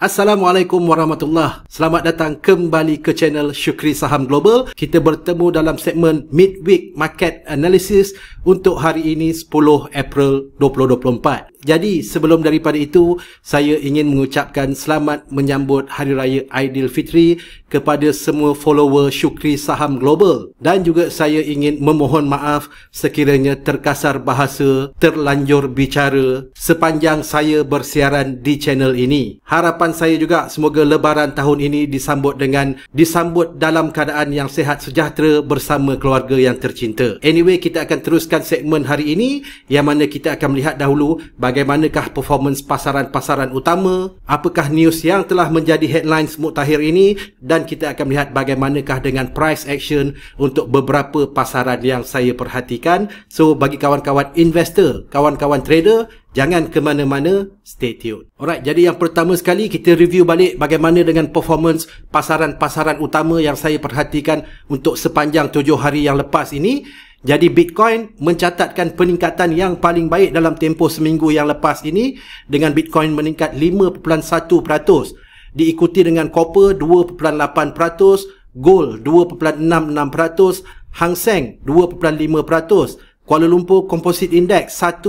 Assalamualaikum warahmatullahi Selamat datang kembali ke channel Syukri Saham Global. Kita bertemu dalam segmen Midweek Market Analysis untuk hari ini 10 April 2024. Jadi sebelum daripada itu, saya ingin mengucapkan selamat menyambut Hari Raya Aidilfitri kepada semua follower Syukri Saham Global dan juga saya ingin memohon maaf sekiranya terkasar bahasa, terlanjur bicara sepanjang saya bersiaran di channel ini. Harapan saya juga semoga lebaran tahun ini disambut dengan disambut dalam keadaan yang sehat sejahtera bersama keluarga yang tercinta. Anyway, kita akan teruskan segmen hari ini yang mana kita akan melihat dahulu bagaimanakah performance pasaran-pasaran utama, apakah news yang telah menjadi headline mutakhir ini dan kita akan melihat bagaimanakah dengan price action untuk beberapa pasaran yang saya perhatikan. So bagi kawan-kawan investor, kawan-kawan trader Jangan ke mana-mana, stay tuned. Alright, jadi yang pertama sekali kita review balik bagaimana dengan performance pasaran-pasaran utama yang saya perhatikan untuk sepanjang tujuh hari yang lepas ini. Jadi Bitcoin mencatatkan peningkatan yang paling baik dalam tempoh seminggu yang lepas ini dengan Bitcoin meningkat 5.1%, diikuti dengan copper 2.8%, gold 2.66%, Hang Seng 2.5%, Kuala Lumpur Composite Index 1%,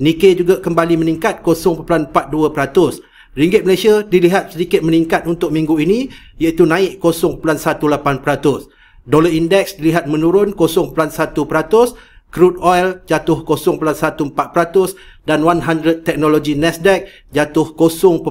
Nikkei juga kembali meningkat 0.42%. Ringgit Malaysia dilihat sedikit meningkat untuk minggu ini iaitu naik 0.18%. Dolar indeks dilihat menurun 0.1%, crude oil jatuh 0.14% dan 100 teknologi Nasdaq jatuh 0.3%.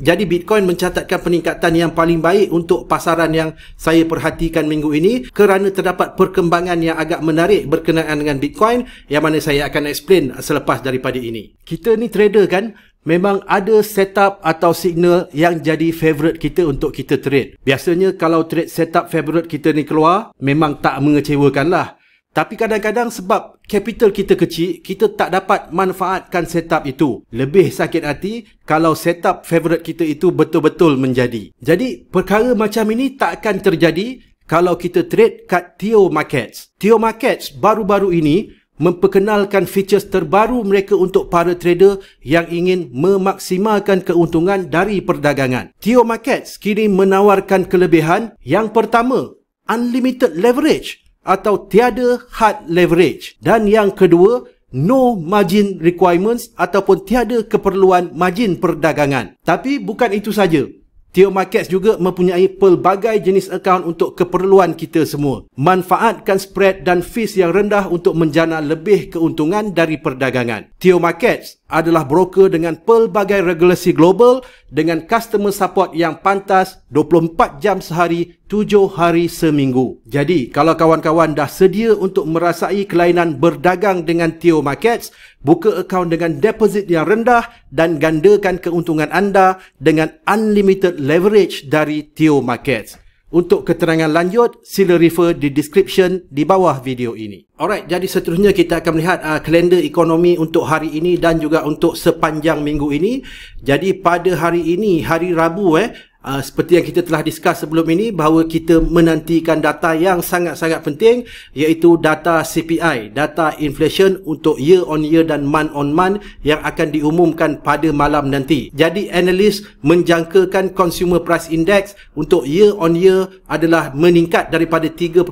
Jadi Bitcoin mencatatkan peningkatan yang paling baik untuk pasaran yang saya perhatikan minggu ini kerana terdapat perkembangan yang agak menarik berkenaan dengan Bitcoin yang mana saya akan explain selepas daripada ini. Kita ni trader kan, Memang ada setup atau signal yang jadi favourite kita untuk kita trade. Biasanya kalau trade setup favourite kita ni keluar, memang tak mengecewakan lah. Tapi kadang-kadang sebab capital kita kecil, kita tak dapat manfaatkan setup itu. Lebih sakit hati kalau setup favourite kita itu betul-betul menjadi. Jadi perkara macam ini tak akan terjadi kalau kita trade kat Tio Markets. Tio Markets baru-baru ini memperkenalkan features terbaru mereka untuk para trader yang ingin memaksimalkan keuntungan dari perdagangan. Tio Markets kini menawarkan kelebihan yang pertama, unlimited leverage atau tiada hard leverage dan yang kedua, no margin requirements ataupun tiada keperluan margin perdagangan. Tapi bukan itu saja. Tio Markets juga mempunyai pelbagai jenis akaun untuk keperluan kita semua. Manfaatkan spread dan fees yang rendah untuk menjana lebih keuntungan dari perdagangan. Tio Markets adalah broker dengan pelbagai regulasi global dengan customer support yang pantas 24 jam sehari, 7 hari seminggu. Jadi, kalau kawan-kawan dah sedia untuk merasai kelainan berdagang dengan Tio Markets, buka akaun dengan deposit yang rendah dan gandakan keuntungan anda dengan unlimited leverage dari Tio Markets. Untuk keterangan lanjut, sila refer di description di bawah video ini. Alright, jadi seterusnya kita akan melihat uh, kalender ekonomi untuk hari ini dan juga untuk sepanjang minggu ini. Jadi pada hari ini, hari Rabu eh, Uh, seperti yang kita telah discuss sebelum ini bahawa kita menantikan data yang sangat-sangat penting iaitu data CPI, data inflation untuk year on year dan month on month yang akan diumumkan pada malam nanti. Jadi analis menjangkakan consumer price index untuk year on year adalah meningkat daripada 3.2%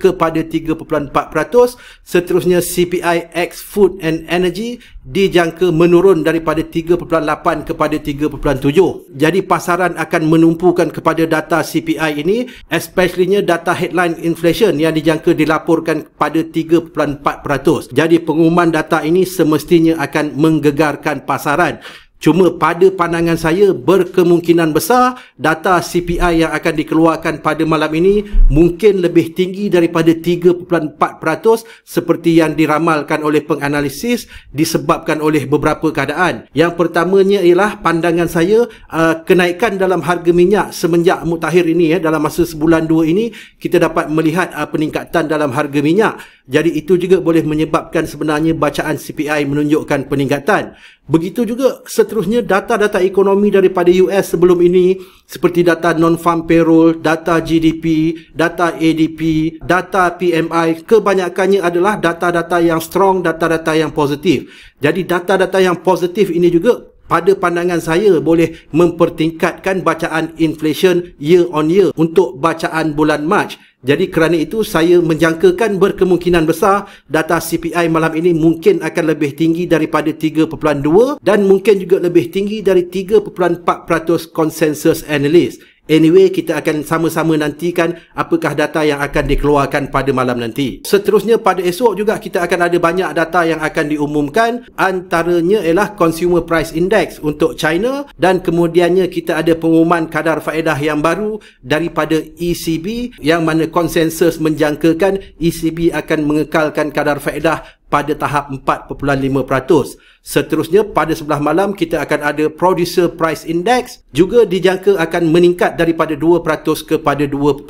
kepada 3.4%. Seterusnya CPI ex food and energy dijangka menurun daripada 3.8 kepada 3.7. Jadi pasaran akan menumpukan kepada data CPI ini, especiallynya data headline inflation yang dijangka dilaporkan pada 3.4%. Jadi pengumuman data ini semestinya akan menggegarkan pasaran. Cuma pada pandangan saya berkemungkinan besar data CPI yang akan dikeluarkan pada malam ini mungkin lebih tinggi daripada 3.4% seperti yang diramalkan oleh penganalisis disebabkan oleh beberapa keadaan. Yang pertamanya ialah pandangan saya uh, kenaikan dalam harga minyak semenjak mutakhir ini eh, dalam masa sebulan dua ini kita dapat melihat uh, peningkatan dalam harga minyak. Jadi itu juga boleh menyebabkan sebenarnya bacaan CPI menunjukkan peningkatan. Begitu juga seterusnya data-data ekonomi daripada US sebelum ini seperti data non-farm payroll, data GDP, data ADP, data PMI kebanyakannya adalah data-data yang strong, data-data yang positif. Jadi data-data yang positif ini juga pada pandangan saya boleh mempertingkatkan bacaan inflation year on year untuk bacaan bulan March. Jadi kerana itu saya menjangkakan berkemungkinan besar data CPI malam ini mungkin akan lebih tinggi daripada 3.2 dan mungkin juga lebih tinggi dari 3.4% consensus analis. Anyway, kita akan sama-sama nantikan apakah data yang akan dikeluarkan pada malam nanti. Seterusnya, pada esok juga kita akan ada banyak data yang akan diumumkan. Antaranya ialah Consumer Price Index untuk China dan kemudiannya kita ada pengumuman kadar faedah yang baru daripada ECB yang mana konsensus menjangkakan ECB akan mengekalkan kadar faedah pada tahap 4.5%. Seterusnya pada sebelah malam kita akan ada producer price index juga dijangka akan meningkat daripada 2% kepada 2.3%.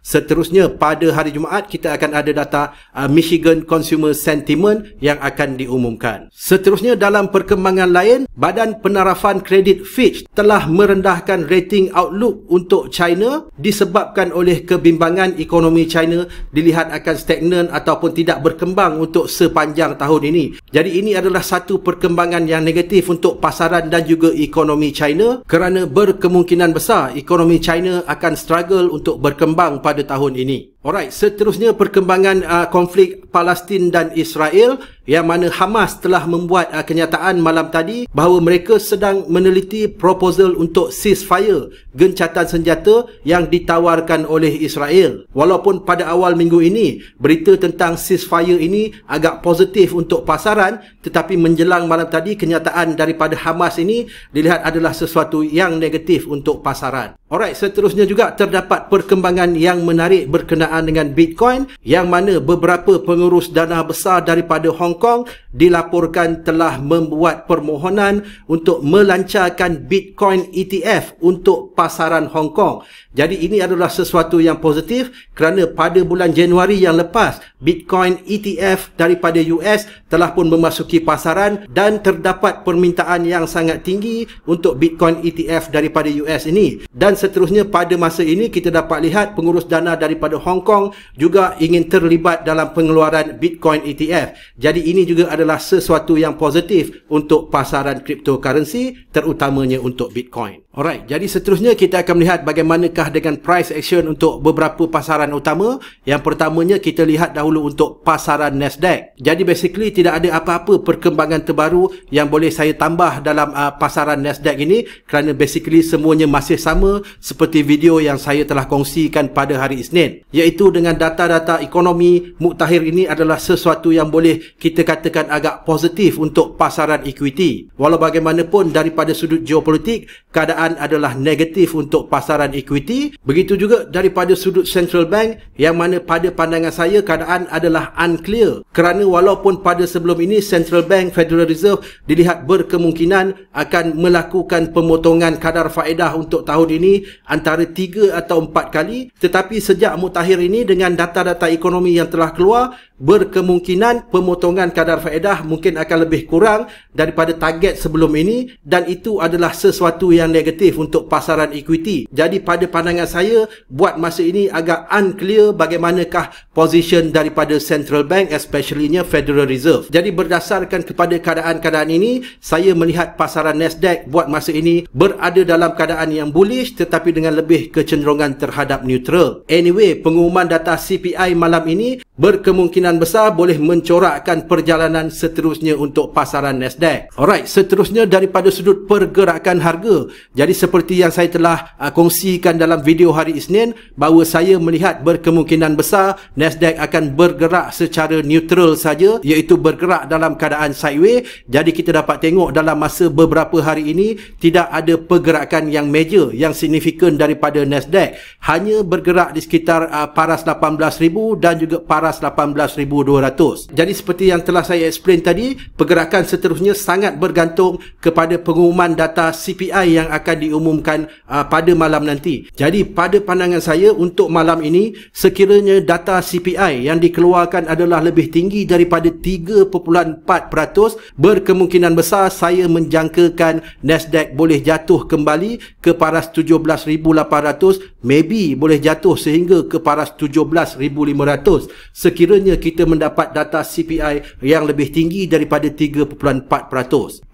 Seterusnya pada hari Jumaat kita akan ada data uh, Michigan Consumer Sentiment yang akan diumumkan. Seterusnya dalam perkembangan lain, Badan Penarafan Kredit Fitch telah merendahkan rating outlook untuk China disebabkan oleh kebimbangan ekonomi China dilihat akan stagnan ataupun tidak berkembang untuk sepanjang tahun ini. Jadi ini adalah satu perkembangan yang negatif untuk pasaran dan juga ekonomi China kerana berkemungkinan besar ekonomi China akan struggle untuk berkembang pada tahun ini. Alright, seterusnya perkembangan uh, konflik Palestin dan Israel yang mana Hamas telah membuat uh, kenyataan malam tadi bahawa mereka sedang meneliti proposal untuk ceasefire gencatan senjata yang ditawarkan oleh Israel. Walaupun pada awal minggu ini berita tentang ceasefire ini agak positif untuk pasaran tetapi menjelang malam tadi kenyataan daripada Hamas ini dilihat adalah sesuatu yang negatif untuk pasaran. Alright, seterusnya juga terdapat perkembangan yang menarik berkenaan berkenaan dengan Bitcoin yang mana beberapa pengurus dana besar daripada Hong Kong dilaporkan telah membuat permohonan untuk melancarkan Bitcoin ETF untuk pasaran Hong Kong. Jadi ini adalah sesuatu yang positif kerana pada bulan Januari yang lepas Bitcoin ETF daripada US telah pun memasuki pasaran dan terdapat permintaan yang sangat tinggi untuk Bitcoin ETF daripada US ini. Dan seterusnya pada masa ini kita dapat lihat pengurus dana daripada Hong Kong juga ingin terlibat dalam pengeluaran Bitcoin ETF. Jadi ini juga adalah sesuatu yang positif untuk pasaran cryptocurrency terutamanya untuk Bitcoin. Alright, jadi seterusnya kita akan melihat bagaimanakah dengan price action untuk beberapa pasaran utama. Yang pertamanya kita lihat dahulu untuk pasaran Nasdaq. Jadi basically tidak ada apa-apa perkembangan terbaru yang boleh saya tambah dalam uh, pasaran Nasdaq ini kerana basically semuanya masih sama seperti video yang saya telah kongsikan pada hari Isnin. Iaitu dengan data-data ekonomi muktahir ini adalah sesuatu yang boleh kita katakan agak positif untuk pasaran equity. Walau bagaimanapun daripada sudut geopolitik, keadaan keadaan adalah negatif untuk pasaran equity. Begitu juga daripada sudut central bank yang mana pada pandangan saya keadaan adalah unclear kerana walaupun pada sebelum ini central bank Federal Reserve dilihat berkemungkinan akan melakukan pemotongan kadar faedah untuk tahun ini antara 3 atau 4 kali tetapi sejak mutakhir ini dengan data-data ekonomi yang telah keluar berkemungkinan pemotongan kadar faedah mungkin akan lebih kurang daripada target sebelum ini dan itu adalah sesuatu yang negatif negatif untuk pasaran equity. Jadi pada pandangan saya, buat masa ini agak unclear bagaimanakah position daripada central bank especiallynya Federal Reserve. Jadi berdasarkan kepada keadaan-keadaan ini, saya melihat pasaran Nasdaq buat masa ini berada dalam keadaan yang bullish tetapi dengan lebih kecenderungan terhadap neutral. Anyway, pengumuman data CPI malam ini berkemungkinan besar boleh mencorakkan perjalanan seterusnya untuk pasaran Nasdaq. Alright, seterusnya daripada sudut pergerakan harga. Jadi seperti yang saya telah uh, kongsikan dalam video hari Isnin bahawa saya melihat berkemungkinan besar Nasdaq akan bergerak secara neutral saja iaitu bergerak dalam keadaan sideways. Jadi kita dapat tengok dalam masa beberapa hari ini tidak ada pergerakan yang major yang signifikan daripada Nasdaq. Hanya bergerak di sekitar uh, paras 18000 dan juga paras 18200. Jadi seperti yang telah saya explain tadi, pergerakan seterusnya sangat bergantung kepada pengumuman data CPI yang akan akan diumumkan uh, pada malam nanti. Jadi pada pandangan saya untuk malam ini sekiranya data CPI yang dikeluarkan adalah lebih tinggi daripada 3.4% berkemungkinan besar saya menjangkakan Nasdaq boleh jatuh kembali ke paras 17,800 maybe boleh jatuh sehingga ke paras 17,500 sekiranya kita mendapat data CPI yang lebih tinggi daripada 3.4%.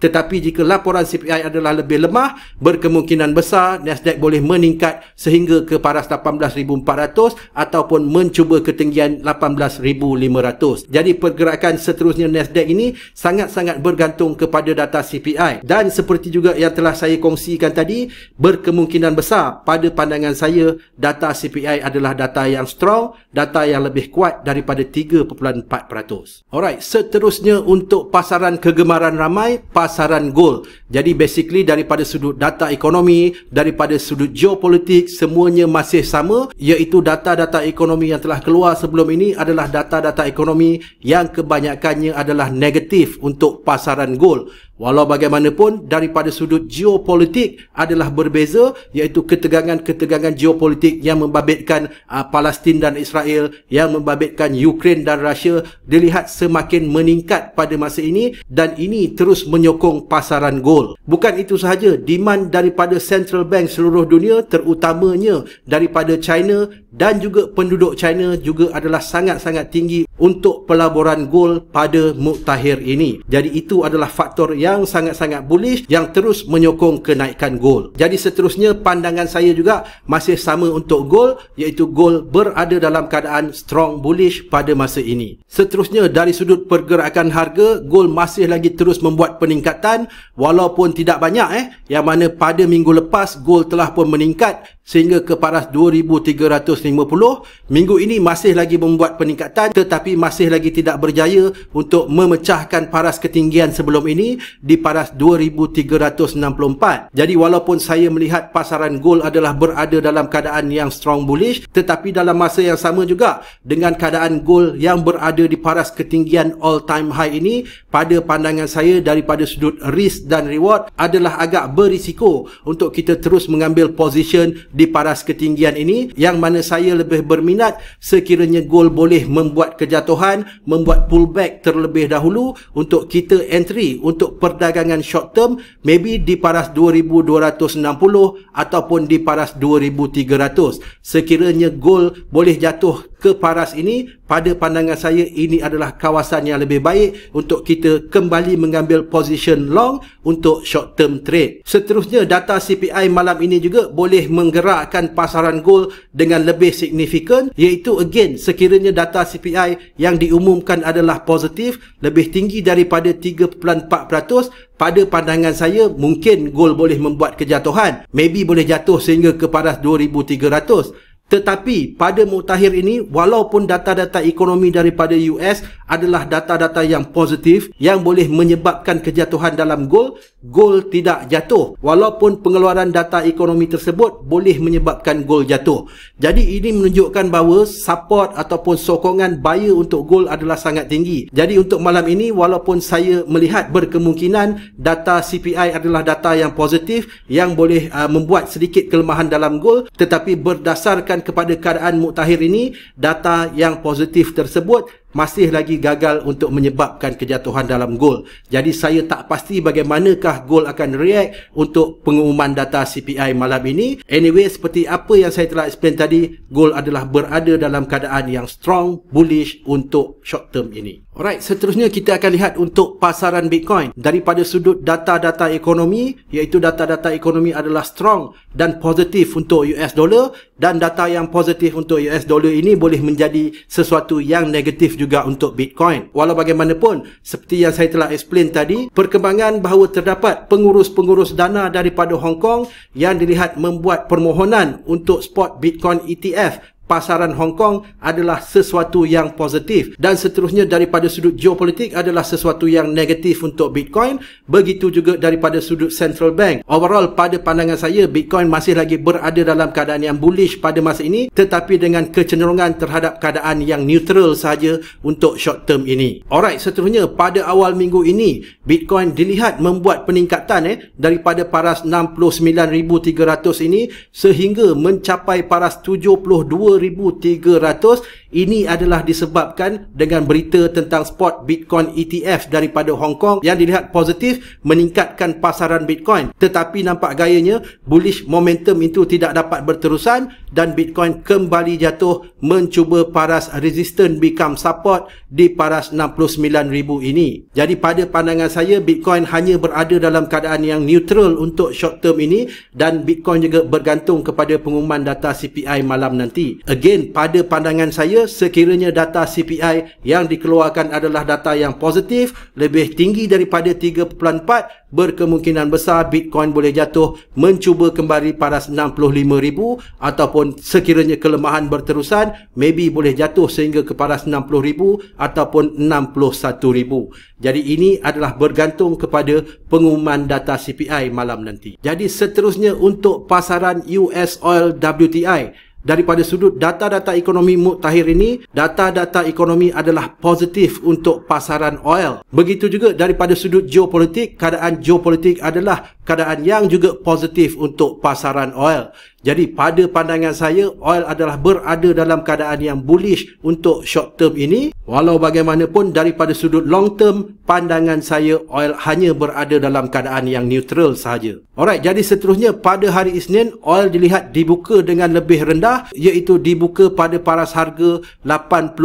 Tetapi jika laporan CPI adalah lebih lemah berkemungkinan kemungkinan besar Nasdaq boleh meningkat sehingga ke paras 18400 ataupun mencuba ketinggian 18500. Jadi pergerakan seterusnya Nasdaq ini sangat-sangat bergantung kepada data CPI dan seperti juga yang telah saya kongsikan tadi berkemungkinan besar pada pandangan saya data CPI adalah data yang strong, data yang lebih kuat daripada 3.4%. Alright, seterusnya untuk pasaran kegemaran ramai, pasaran gold. Jadi basically daripada sudut data ekonomi daripada sudut geopolitik semuanya masih sama iaitu data-data ekonomi yang telah keluar sebelum ini adalah data-data ekonomi yang kebanyakannya adalah negatif untuk pasaran gold Walau bagaimanapun daripada sudut geopolitik adalah berbeza iaitu ketegangan-ketegangan geopolitik yang membabitkan uh, Palestin dan Israel yang membabitkan Ukraine dan Rusia dilihat semakin meningkat pada masa ini dan ini terus menyokong pasaran gold. Bukan itu sahaja, demand daripada central bank seluruh dunia terutamanya daripada China dan juga penduduk China juga adalah sangat-sangat tinggi untuk pelaburan gold pada muktahir ini. Jadi itu adalah faktor yang yang sangat-sangat bullish yang terus menyokong kenaikan gold. Jadi seterusnya pandangan saya juga masih sama untuk gold iaitu gold berada dalam keadaan strong bullish pada masa ini. Seterusnya dari sudut pergerakan harga gold masih lagi terus membuat peningkatan walaupun tidak banyak eh yang mana pada minggu lepas gold telah pun meningkat sehingga ke paras 2350 minggu ini masih lagi membuat peningkatan tetapi masih lagi tidak berjaya untuk memecahkan paras ketinggian sebelum ini di paras 2364 jadi walaupun saya melihat pasaran gold adalah berada dalam keadaan yang strong bullish tetapi dalam masa yang sama juga dengan keadaan gold yang berada di paras ketinggian all time high ini pada pandangan saya daripada sudut risk dan reward adalah agak berisiko untuk kita terus mengambil position di paras ketinggian ini yang mana saya lebih berminat sekiranya gol boleh membuat kejatuhan membuat pullback terlebih dahulu untuk kita entry untuk perdagangan short term maybe di paras 2260 ataupun di paras 2300 sekiranya gol boleh jatuh ke Paras ini pada pandangan saya ini adalah kawasan yang lebih baik untuk kita kembali mengambil position long untuk short term trade. Seterusnya data CPI malam ini juga boleh menggerakkan pasaran gold dengan lebih signifikan iaitu again sekiranya data CPI yang diumumkan adalah positif lebih tinggi daripada 3.4% pada pandangan saya mungkin gold boleh membuat kejatuhan maybe boleh jatuh sehingga ke paras 2300 tetapi pada mutakhir ini walaupun data-data ekonomi daripada US adalah data-data yang positif yang boleh menyebabkan kejatuhan dalam gol, gol tidak jatuh. Walaupun pengeluaran data ekonomi tersebut boleh menyebabkan gol jatuh. Jadi ini menunjukkan bahawa support ataupun sokongan buyer untuk gol adalah sangat tinggi. Jadi untuk malam ini walaupun saya melihat berkemungkinan data CPI adalah data yang positif yang boleh uh, membuat sedikit kelemahan dalam gol tetapi berdasarkan kepada keadaan Muktahir ini data yang positif tersebut masih lagi gagal untuk menyebabkan kejatuhan dalam gol. Jadi saya tak pasti bagaimanakah gol akan react untuk pengumuman data CPI malam ini. Anyway, seperti apa yang saya telah explain tadi, gol adalah berada dalam keadaan yang strong, bullish untuk short term ini. Alright, seterusnya kita akan lihat untuk pasaran Bitcoin. Daripada sudut data-data ekonomi, iaitu data-data ekonomi adalah strong dan positif untuk US dollar dan data yang positif untuk US dollar ini boleh menjadi sesuatu yang negatif juga juga untuk Bitcoin. Walau bagaimanapun, seperti yang saya telah explain tadi, perkembangan bahawa terdapat pengurus-pengurus dana daripada Hong Kong yang dilihat membuat permohonan untuk spot Bitcoin ETF pasaran Hong Kong adalah sesuatu yang positif dan seterusnya daripada sudut geopolitik adalah sesuatu yang negatif untuk Bitcoin begitu juga daripada sudut central bank overall pada pandangan saya Bitcoin masih lagi berada dalam keadaan yang bullish pada masa ini tetapi dengan kecenderungan terhadap keadaan yang neutral saja untuk short term ini alright seterusnya pada awal minggu ini Bitcoin dilihat membuat peningkatan eh daripada paras 69300 ini sehingga mencapai paras 72 2300 ini adalah disebabkan dengan berita tentang spot Bitcoin ETF daripada Hong Kong yang dilihat positif meningkatkan pasaran Bitcoin tetapi nampak gayanya bullish momentum itu tidak dapat berterusan dan Bitcoin kembali jatuh mencuba paras resistance become support di paras 69000 ini jadi pada pandangan saya Bitcoin hanya berada dalam keadaan yang neutral untuk short term ini dan Bitcoin juga bergantung kepada pengumuman data CPI malam nanti. Again, pada pandangan saya, sekiranya data CPI yang dikeluarkan adalah data yang positif, lebih tinggi daripada 3.4, berkemungkinan besar Bitcoin boleh jatuh mencuba kembali paras 65,000 ataupun sekiranya kelemahan berterusan, maybe boleh jatuh sehingga ke paras 60,000 ataupun 61,000. Jadi ini adalah bergantung kepada pengumuman data CPI malam nanti. Jadi seterusnya untuk pasaran US Oil WTI, daripada sudut data-data ekonomi mutakhir ini, data-data ekonomi adalah positif untuk pasaran oil. Begitu juga daripada sudut geopolitik, keadaan geopolitik adalah keadaan yang juga positif untuk pasaran oil. Jadi pada pandangan saya oil adalah berada dalam keadaan yang bullish untuk short term ini. Walau bagaimanapun daripada sudut long term pandangan saya oil hanya berada dalam keadaan yang neutral sahaja. Alright, jadi seterusnya pada hari Isnin oil dilihat dibuka dengan lebih rendah iaitu dibuka pada paras harga 85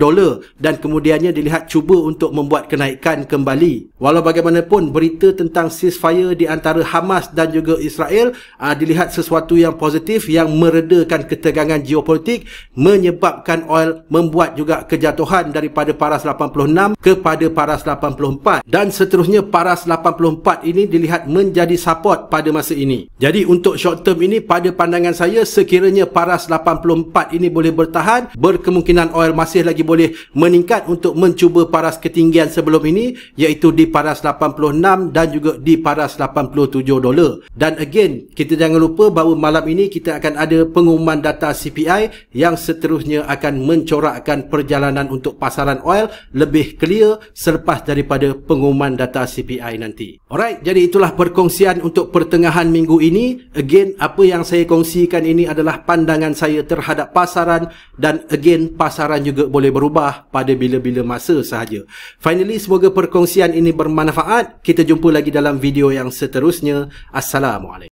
dolar dan kemudiannya dilihat cuba untuk membuat kenaikan kembali. Walau bagaimanapun berita tentang ceasefire di antara Hamas dan juga Israel aa, ah, dilihat sesuatu yang positif yang meredakan ketegangan geopolitik menyebabkan oil membuat juga kejatuhan daripada paras 86 kepada paras 84 dan seterusnya paras 84 ini dilihat menjadi support pada masa ini. Jadi untuk short term ini pada pandangan saya sekiranya paras 84 ini boleh bertahan berkemungkinan oil masih lagi boleh meningkat untuk mencuba paras ketinggian sebelum ini iaitu di paras 86 dan juga di paras 87 dolar. Dan again kita jangan lupa bahawa malam malam ini kita akan ada pengumuman data CPI yang seterusnya akan mencorakkan perjalanan untuk pasaran oil lebih clear selepas daripada pengumuman data CPI nanti. Alright, jadi itulah perkongsian untuk pertengahan minggu ini. Again, apa yang saya kongsikan ini adalah pandangan saya terhadap pasaran dan again, pasaran juga boleh berubah pada bila-bila masa sahaja. Finally, semoga perkongsian ini bermanfaat. Kita jumpa lagi dalam video yang seterusnya. Assalamualaikum.